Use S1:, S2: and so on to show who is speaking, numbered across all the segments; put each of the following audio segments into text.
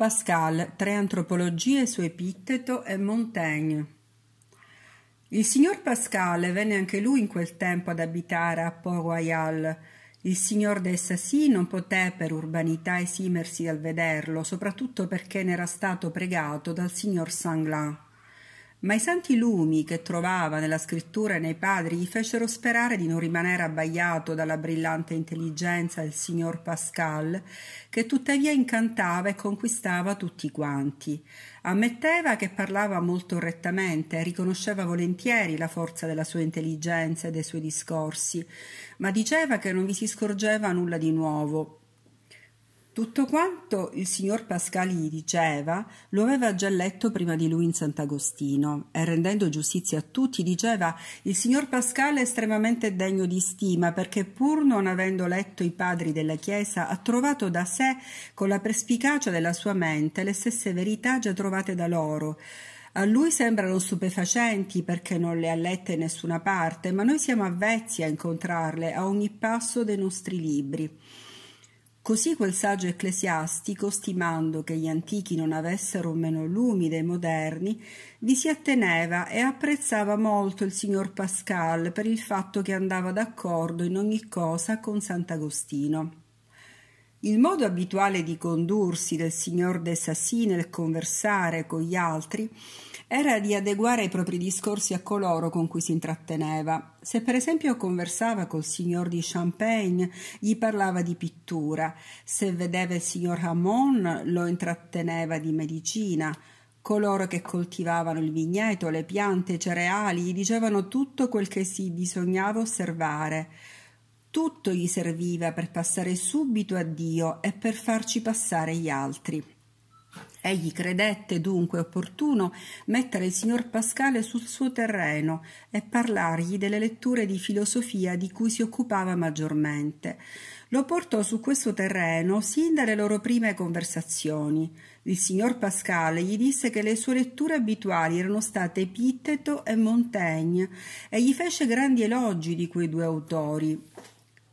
S1: Pascal, Tre antropologie su Epitteto e Montaigne. Il signor Pascal venne anche lui in quel tempo ad abitare a Port-Royal. Il signor de non poté per urbanità esimersi dal vederlo, soprattutto perché ne era stato pregato dal signor Sanglin ma i santi lumi che trovava nella scrittura e nei padri gli fecero sperare di non rimanere abbagliato dalla brillante intelligenza del signor Pascal, che tuttavia incantava e conquistava tutti quanti. Ammetteva che parlava molto rettamente, e riconosceva volentieri la forza della sua intelligenza e dei suoi discorsi, ma diceva che non vi si scorgeva nulla di nuovo, tutto quanto il signor Pascal gli diceva lo aveva già letto prima di lui in Sant'Agostino e rendendo giustizia a tutti diceva il signor Pascal è estremamente degno di stima perché pur non avendo letto i padri della Chiesa ha trovato da sé con la perspicacia della sua mente le stesse verità già trovate da loro. A lui sembrano stupefacenti perché non le ha lette in nessuna parte, ma noi siamo avvezzi a incontrarle a ogni passo dei nostri libri. Così quel saggio ecclesiastico, stimando che gli antichi non avessero meno lumi dei moderni, vi si atteneva e apprezzava molto il signor Pascal per il fatto che andava d'accordo in ogni cosa con Sant'Agostino. Il modo abituale di condursi del signor de Sassy nel conversare con gli altri era di adeguare i propri discorsi a coloro con cui si intratteneva. Se per esempio conversava col signor di Champagne, gli parlava di pittura, se vedeva il signor Hamon, lo intratteneva di medicina. Coloro che coltivavano il vigneto, le piante, i cereali, gli dicevano tutto quel che si bisognava osservare tutto gli serviva per passare subito a Dio e per farci passare gli altri. Egli credette dunque opportuno mettere il signor Pascale sul suo terreno e parlargli delle letture di filosofia di cui si occupava maggiormente. Lo portò su questo terreno sin dalle loro prime conversazioni. Il signor Pascale gli disse che le sue letture abituali erano state Epitteto e Montaigne e gli fece grandi elogi di quei due autori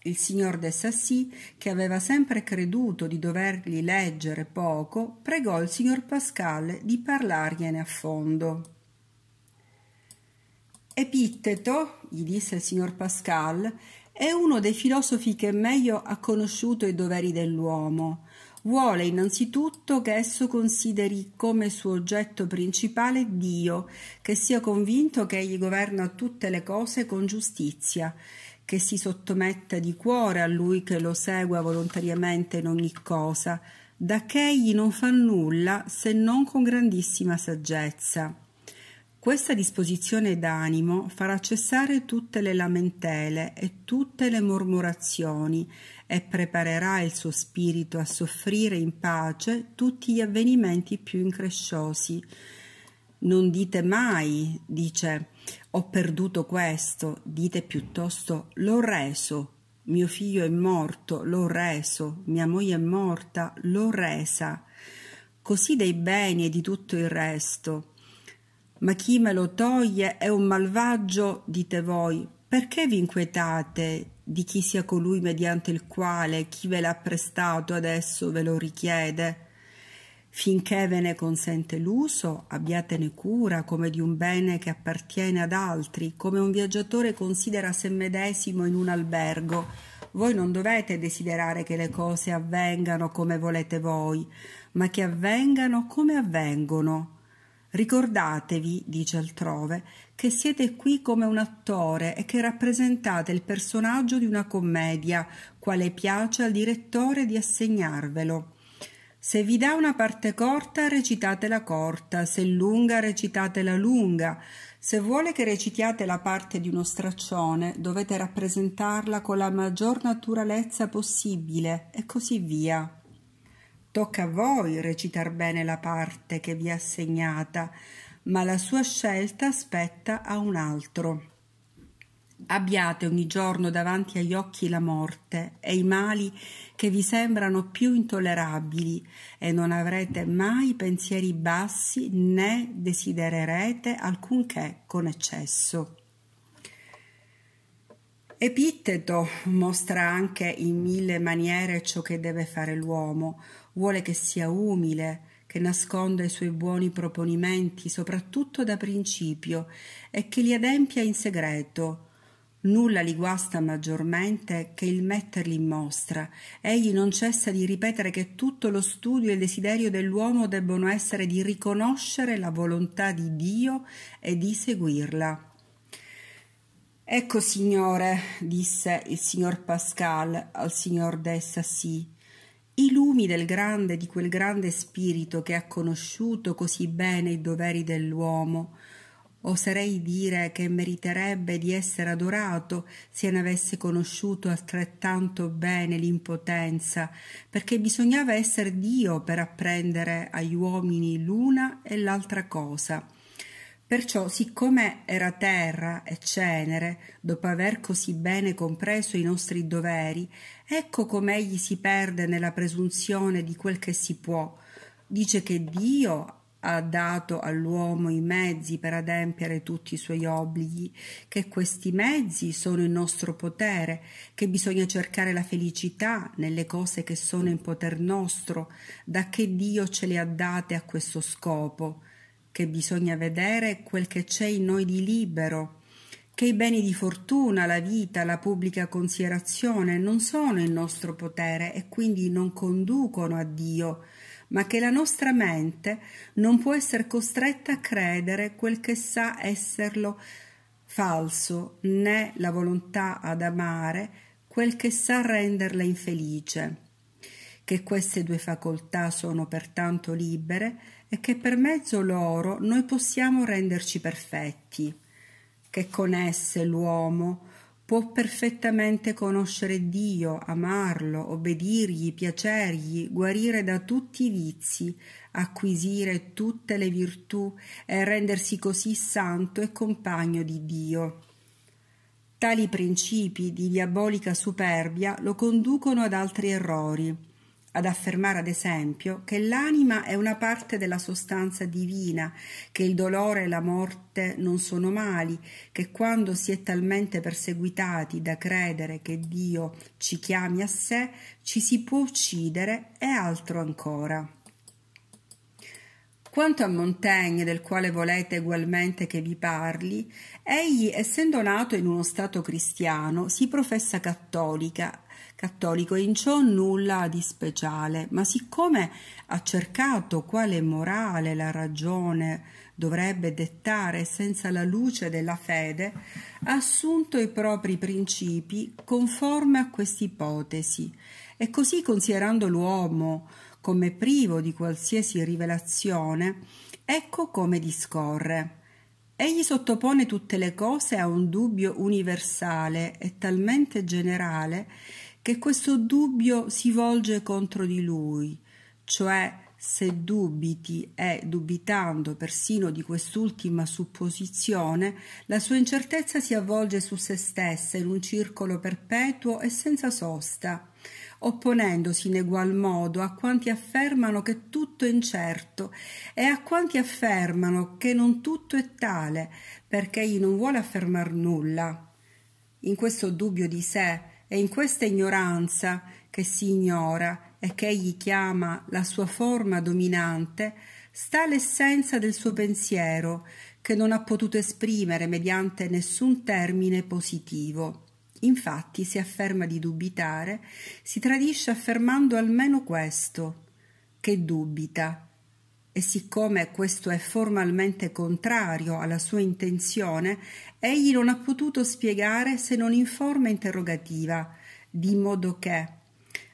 S1: il signor de Sassy, che aveva sempre creduto di dovergli leggere poco, pregò il signor Pascal di parlargliene a fondo. Epitteto, gli disse il signor Pascal, è uno dei filosofi che meglio ha conosciuto i doveri dell'uomo. Vuole innanzitutto che esso consideri come suo oggetto principale Dio, che sia convinto che egli governa tutte le cose con giustizia che si sottometta di cuore a lui che lo segua volontariamente in ogni cosa, da che egli non fa nulla se non con grandissima saggezza. Questa disposizione d'animo farà cessare tutte le lamentele e tutte le mormorazioni e preparerà il suo spirito a soffrire in pace tutti gli avvenimenti più incresciosi. Non dite mai, dice, ho perduto questo, dite piuttosto l'ho reso, mio figlio è morto, l'ho reso, mia moglie è morta, l'ho resa, così dei beni e di tutto il resto. Ma chi me lo toglie è un malvagio, dite voi, perché vi inquietate di chi sia colui mediante il quale chi ve l'ha prestato adesso ve lo richiede? finché ve ne consente l'uso, abbiatene cura come di un bene che appartiene ad altri, come un viaggiatore considera se medesimo in un albergo. Voi non dovete desiderare che le cose avvengano come volete voi, ma che avvengano come avvengono. Ricordatevi, dice altrove, che siete qui come un attore e che rappresentate il personaggio di una commedia, quale piace al direttore di assegnarvelo. Se vi dà una parte corta, recitatela corta, se lunga, recitatela lunga. Se vuole che recitiate la parte di uno straccione, dovete rappresentarla con la maggior naturalezza possibile e così via. Tocca a voi recitar bene la parte che vi è assegnata, ma la sua scelta spetta a un altro. Abbiate ogni giorno davanti agli occhi la morte e i mali che vi sembrano più intollerabili e non avrete mai pensieri bassi né desidererete alcunché con eccesso. Epitteto mostra anche in mille maniere ciò che deve fare l'uomo, vuole che sia umile, che nasconda i suoi buoni proponimenti soprattutto da principio e che li adempia in segreto, Nulla li guasta maggiormente che il metterli in mostra. Egli non cessa di ripetere che tutto lo studio e il desiderio dell'uomo debbono essere di riconoscere la volontà di Dio e di seguirla. Ecco, signore, disse il signor Pascal al signor de Sassy, i lumi del grande, di quel grande spirito che ha conosciuto così bene i doveri dell'uomo, Oserei dire che meriterebbe di essere adorato se ne avesse conosciuto altrettanto bene l'impotenza, perché bisognava essere Dio per apprendere agli uomini l'una e l'altra cosa. Perciò, siccome era terra e cenere, dopo aver così bene compreso i nostri doveri, ecco come egli si perde nella presunzione di quel che si può. Dice che Dio ha dato all'uomo i mezzi per adempiere tutti i suoi obblighi, che questi mezzi sono in nostro potere, che bisogna cercare la felicità nelle cose che sono in poter nostro, da che Dio ce le ha date a questo scopo, che bisogna vedere quel che c'è in noi di libero, che i beni di fortuna, la vita, la pubblica considerazione non sono in nostro potere e quindi non conducono a Dio, ma che la nostra mente non può essere costretta a credere quel che sa esserlo falso, né la volontà ad amare quel che sa renderla infelice. Che queste due facoltà sono pertanto libere e che per mezzo loro noi possiamo renderci perfetti, che con esse l'uomo, può perfettamente conoscere Dio, amarlo, obbedirgli, piacergli, guarire da tutti i vizi, acquisire tutte le virtù e rendersi così santo e compagno di Dio. Tali principi di diabolica superbia lo conducono ad altri errori ad affermare ad esempio che l'anima è una parte della sostanza divina, che il dolore e la morte non sono mali, che quando si è talmente perseguitati da credere che Dio ci chiami a sé, ci si può uccidere e altro ancora. Quanto a Montaigne, del quale volete ugualmente che vi parli, egli, essendo nato in uno stato cristiano, si professa cattolica cattolico e in ciò nulla di speciale, ma siccome ha cercato quale morale la ragione dovrebbe dettare senza la luce della fede, ha assunto i propri principi conforme a quest'ipotesi e così considerando l'uomo come privo di qualsiasi rivelazione, ecco come discorre. Egli sottopone tutte le cose a un dubbio universale e talmente generale che questo dubbio si volge contro di lui, cioè se dubiti e dubitando persino di quest'ultima supposizione, la sua incertezza si avvolge su se stessa in un circolo perpetuo e senza sosta, opponendosi in egual modo a quanti affermano che tutto è incerto e a quanti affermano che non tutto è tale, perché egli non vuole affermar nulla. In questo dubbio di sé, è in questa ignoranza che si ignora e che egli chiama la sua forma dominante, sta l'essenza del suo pensiero, che non ha potuto esprimere mediante nessun termine positivo. Infatti si afferma di dubitare, si tradisce affermando almeno questo, che dubita, e siccome questo è formalmente contrario alla sua intenzione, egli non ha potuto spiegare se non in forma interrogativa, di modo che,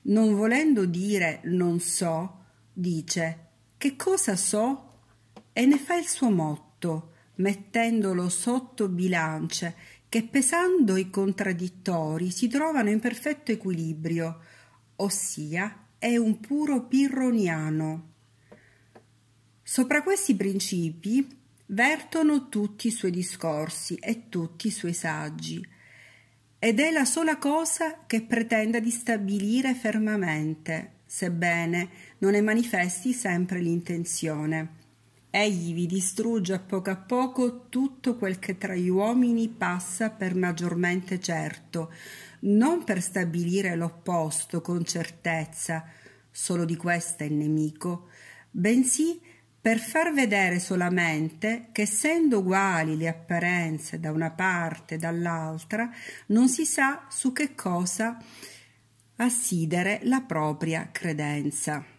S1: non volendo dire non so, dice che cosa so e ne fa il suo motto, mettendolo sotto bilance che pesando i contraddittori si trovano in perfetto equilibrio, ossia è un puro pirroniano. Sopra questi principi vertono tutti i suoi discorsi e tutti i suoi saggi, ed è la sola cosa che pretenda di stabilire fermamente, sebbene non ne manifesti sempre l'intenzione. Egli vi distrugge a poco a poco tutto quel che tra gli uomini passa per maggiormente certo, non per stabilire l'opposto con certezza, solo di questa è nemico, bensì per far vedere solamente che essendo uguali le apparenze da una parte e dall'altra, non si sa su che cosa assidere la propria credenza.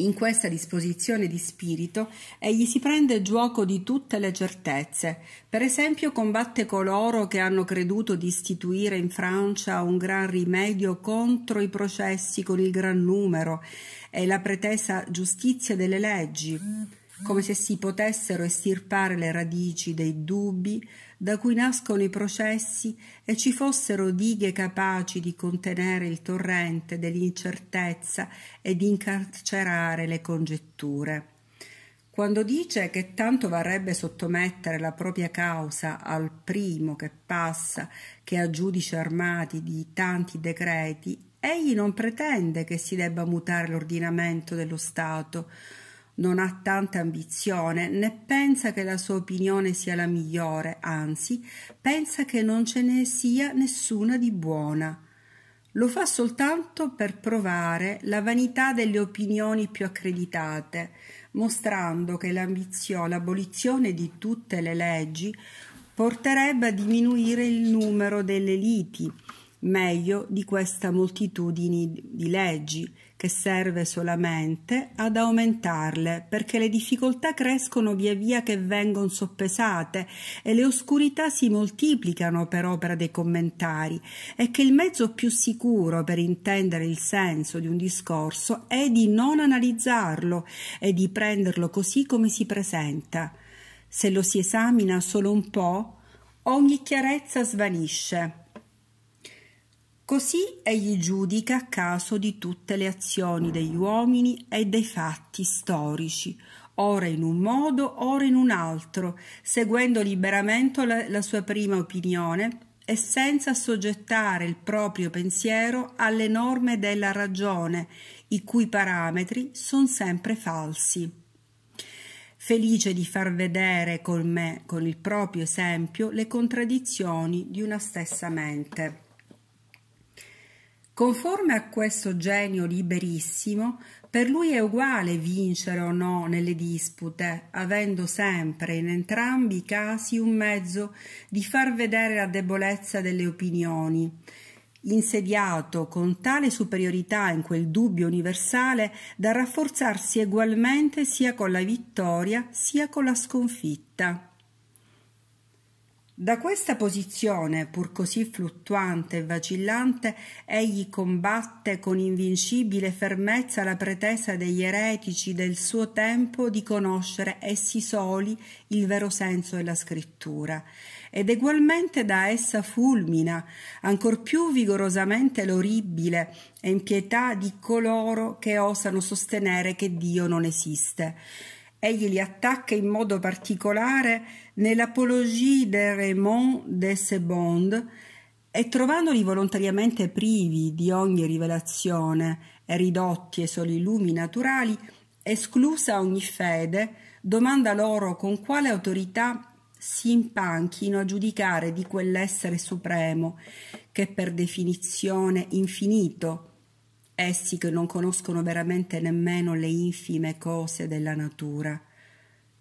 S1: In questa disposizione di spirito egli si prende gioco di tutte le certezze. Per esempio combatte coloro che hanno creduto di istituire in Francia un gran rimedio contro i processi con il gran numero e la pretesa giustizia delle leggi, come se si potessero estirpare le radici dei dubbi da cui nascono i processi e ci fossero dighe capaci di contenere il torrente dell'incertezza e di incarcerare le congetture. Quando dice che tanto varrebbe sottomettere la propria causa al primo che passa, che ha giudici armati di tanti decreti, egli non pretende che si debba mutare l'ordinamento dello Stato, non ha tanta ambizione né pensa che la sua opinione sia la migliore, anzi pensa che non ce ne sia nessuna di buona. Lo fa soltanto per provare la vanità delle opinioni più accreditate, mostrando che l'abolizione di tutte le leggi porterebbe a diminuire il numero delle liti, meglio di questa moltitudine di leggi che serve solamente ad aumentarle, perché le difficoltà crescono via via che vengono soppesate e le oscurità si moltiplicano per opera dei commentari, e che il mezzo più sicuro per intendere il senso di un discorso è di non analizzarlo e di prenderlo così come si presenta. Se lo si esamina solo un po', ogni chiarezza svanisce Così egli giudica a caso di tutte le azioni degli uomini e dei fatti storici, ora in un modo, ora in un altro, seguendo liberamente la, la sua prima opinione e senza soggettare il proprio pensiero alle norme della ragione, i cui parametri sono sempre falsi. Felice di far vedere con me, con il proprio esempio, le contraddizioni di una stessa mente. Conforme a questo genio liberissimo, per lui è uguale vincere o no nelle dispute, avendo sempre in entrambi i casi un mezzo di far vedere la debolezza delle opinioni. Insediato con tale superiorità in quel dubbio universale da rafforzarsi egualmente sia con la vittoria sia con la sconfitta. Da questa posizione, pur così fluttuante e vacillante, egli combatte con invincibile fermezza la pretesa degli eretici del suo tempo di conoscere essi soli il vero senso della scrittura, ed egualmente da essa fulmina ancor più vigorosamente l'orribile e impietà di coloro che osano sostenere che Dio non esiste. Egli li attacca in modo particolare nell'apologia de Raymond de Sebond e trovandoli volontariamente privi di ogni rivelazione e ridotti ai soli lumi naturali, esclusa ogni fede, domanda loro con quale autorità si impanchino a giudicare di quell'essere supremo che per definizione infinito, essi che non conoscono veramente nemmeno le infime cose della natura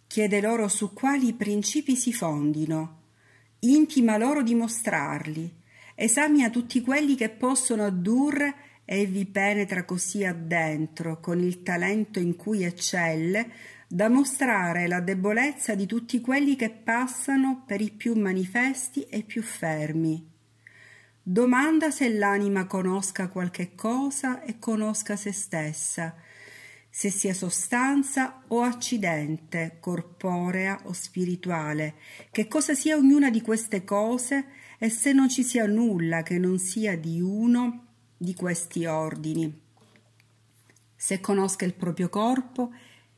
S1: chiede loro su quali principi si fondino, intima loro di mostrarli, esamina tutti quelli che possono addurre e vi penetra così addentro con il talento in cui eccelle, da mostrare la debolezza di tutti quelli che passano per i più manifesti e più fermi. Domanda se l'anima conosca qualche cosa e conosca se stessa, se sia sostanza o accidente, corporea o spirituale, che cosa sia ognuna di queste cose e se non ci sia nulla che non sia di uno di questi ordini. Se conosca il proprio corpo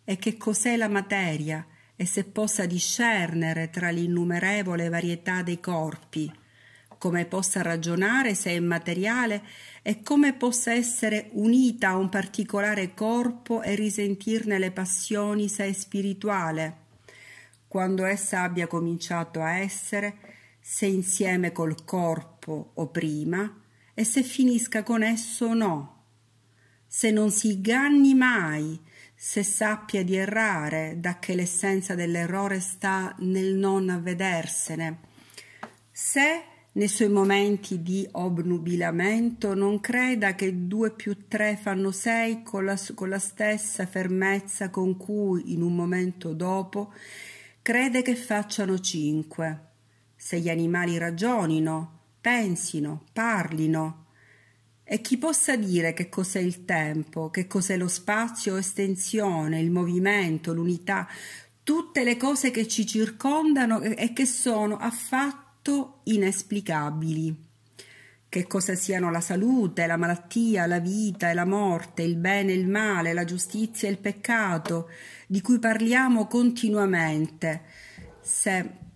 S1: e che cos'è la materia e se possa discernere tra l'innumerevole varietà dei corpi, come possa ragionare se è immateriale e come possa essere unita a un particolare corpo e risentirne le passioni se è spirituale. Quando essa abbia cominciato a essere, se insieme col corpo o prima, e se finisca con esso o no. Se non si inganni mai, se sappia di errare, da che l'essenza dell'errore sta nel non avvedersene. Se nei suoi momenti di obnubilamento non creda che due più tre fanno sei con la, con la stessa fermezza con cui in un momento dopo crede che facciano cinque. Se gli animali ragionino, pensino, parlino. E chi possa dire che cos'è il tempo, che cos'è lo spazio, estensione, il movimento, l'unità, tutte le cose che ci circondano e che sono affatto affatto inesplicabili. Che cosa siano la salute, la malattia, la vita e la morte, il bene e il male, la giustizia e il peccato, di cui parliamo continuamente, se